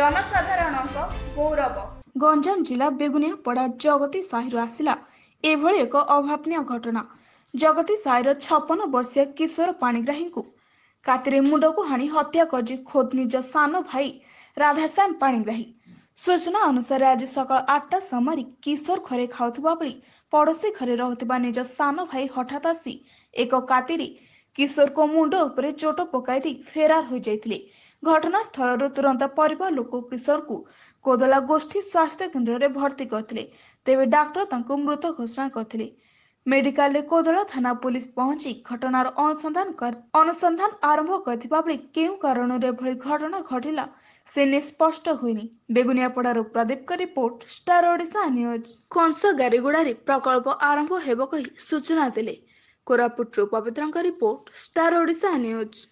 जनसाधारण गञ्चम जेगुनिया जगती साहिर आसला जगी साहिर छपन वर्षीय किशोर पाणिग्राही कातिर हाणिया खोद निज सान भाइ राधासान पाचना अनुसार आज सक आठ समशोर घर खाऊा बेला पडोसी घरु निज सान भाइ हठी एक कातिशोरको मुड उप चोट पक फेार ଘଟଣାସ୍ଥଳରୁ ତୁରନ୍ତ ପରିବାର ଲୋକ କିଶୋରକୁ କୋଦଲା ଗୋଷ୍ଠୀ ସ୍ୱାସ୍ଥ୍ୟ କେନ୍ଦ୍ରରେ ଭର୍ତ୍ତି କରିଥିଲେ ତେବେ ଡାକ୍ତର ତାଙ୍କୁ ମୃତ ଘୋଷଣା କରିଥିଲେ ମେଡିକାଲରେ କୋଦଳା ଥାନା ପୋଲିସ ପହଞ୍ଚି ଘଟଣାର ଅନୁସନ୍ଧାନ ଅନୁସନ୍ଧାନ ଆରମ୍ଭ କରିଥିବା ବେଳେ କେଉଁ କାରଣରୁ ଏଭଳି ଘଟଣା ଘଟିଲା ସେ ନେଇ ସ୍ପଷ୍ଟ ହୋଇନି ବେଗୁନିଆପଡ଼ାରୁ ପ୍ରଦୀପଙ୍କ ରିପୋର୍ଟ ଷ୍ଟାର ଓଡ଼ିଶା ନ୍ୟୁଜ୍ କଂସ ଗାରିଗୁଡ଼ାରେ ପ୍ରକଳ୍ପ ଆରମ୍ଭ ହେବ କହି ସୂଚନା ଦେଲେ କୋରାପୁଟରୁ ପବିତ୍ରଙ୍କ ରିପୋର୍ଟ ଷ୍ଟାର ଓଡ଼ିଶା ନ୍ୟୁଜ୍